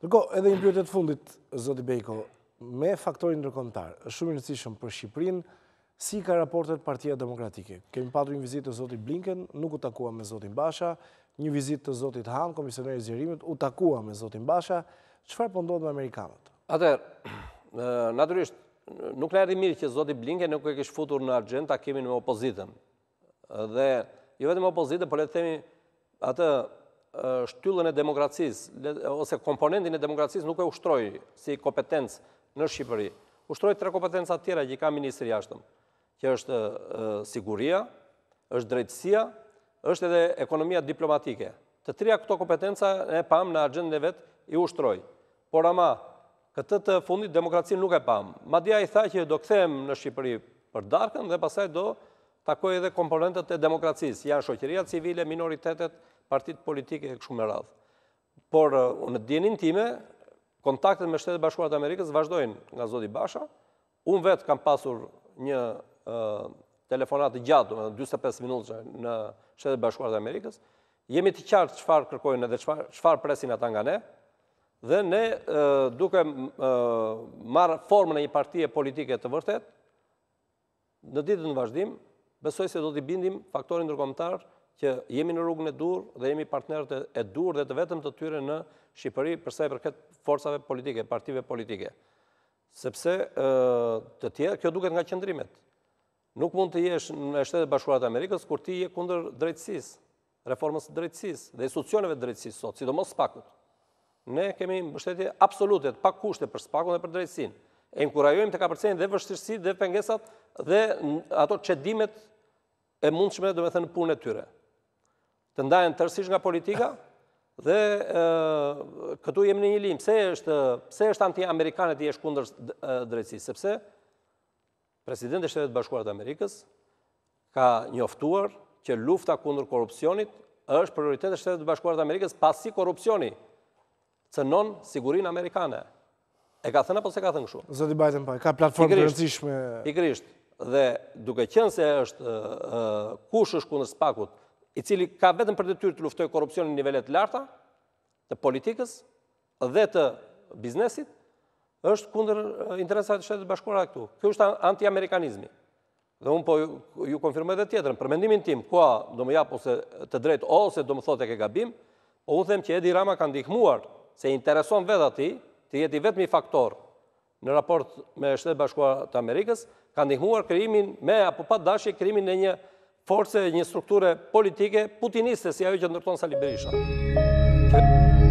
Nërko, edhe një pjotet fundit, Zoti Bejko, me faktorin nërkomtar, shumë në cishëm për Shqiprin, si ka raportet partia demokratike. Kemi patru një vizit të Zoti Blinken, nuk u takua me Zoti Basha, një vizit të Zoti Han, komisioner i zjerimit, u takua me Zoti Basha, qëfar pëndohet po me Amerikanët? Atër, naturisht, nuk në eri mirë që Zoti Blinken nuk e kishë futur në Argent, ta kemi në opozitën. Dhe, ju jo vetëm opozitën, për le të themi, atë shtyllën e demokracis, ose komponentin e demokracis nuk e ushtroj si kompetencë në Shqipëri. Ushtroj tre kompetencë atjera që i ka Ministri Jashtëm, që është siguria, është drejtsia, është edhe ekonomia diplomatike. Të trija këto kompetenca e pam në agendën e vetë i ushtroj. Por ama, këtë të fundit demokracin nuk e pam. Madia i tha që do këthejmë në Shqipëri për darkën dhe pasaj do takoj edhe komponentet e demokracisë, janë shokjeria civile, minoritetet, partit politike e këshu me radhë. Por, uh, në djenin time, kontaktet me shtetë bashkuarët Amerikës vazhdojnë nga Zodi Basha, unë vetë kam pasur një uh, telefonat të gjatë, në 25 minutës në shtetë bashkuarët Amerikës, jemi të qartë qëfar kërkojnë edhe qëfar presin ata nga ne, dhe ne uh, duke marë formën e një partije politike të vërtet, në ditë në vazhdim, Besoj se do t'i bindim faktorin nërkomtar që jemi në rrugën e dur dhe jemi partnerët e dur dhe të vetëm të tyre në Shqipëri përsa i përket forcave politike, partive politike. Sepse të tjetë, kjo duket nga qëndrimet. Nuk mund të jesh në e bashkurat e Amerikës, kur ti je kunder drejtsis, reformës drejtsis dhe institucioneve drejtsis sot, si do mos spakut. Ne kemi mështetje absolutet, pa kushte për spakut dhe për drejtsin e nkurajojmë të ka përcenjë dhe vështërsi dhe pengesat dhe ato qedimet e mundshme dhe me thënë punë e tyre. Të ndajnë tërësish nga politika dhe këtu jemi në një limë. Pse është, pse është anti-amerikanet i është kundër drejtësi? Sepse presidenti shtetet bashkuarat Amerikës ka njoftuar që lufta kundër korupcionit është prioritet e shtetet bashkuarat Amerikës pasi korupcioni cënon sigurin Amerikanë. E ka thënë apo se ka thënë këshu? Zoti bajtën pa, ka platformë të rëndësishme... Pikrisht, dhe duke qënë se është kush është kundër spakut, i cili ka vetëm për të tyrë të luftoj korupcion në nivellet larta, të politikës dhe të biznesit, është kundër interesat të shetët bashkora këtu. Kjo është anti-amerikanizmi. Dhe unë po ju konfirmoj dhe tjetërën, për mendimin tim, kua do më japë ose të drejtë ose do më thote ke gabim, po u them që Edi Rama ka ndihmuar se intereson vedati të jeti vetëmi faktor në raport me shtetë bashkua të Amerikës, ka ndihmuar kërimin me apo pa dashje kërimin në një forse, një strukture politike putiniste si ajo që ndërton Sali Berisha.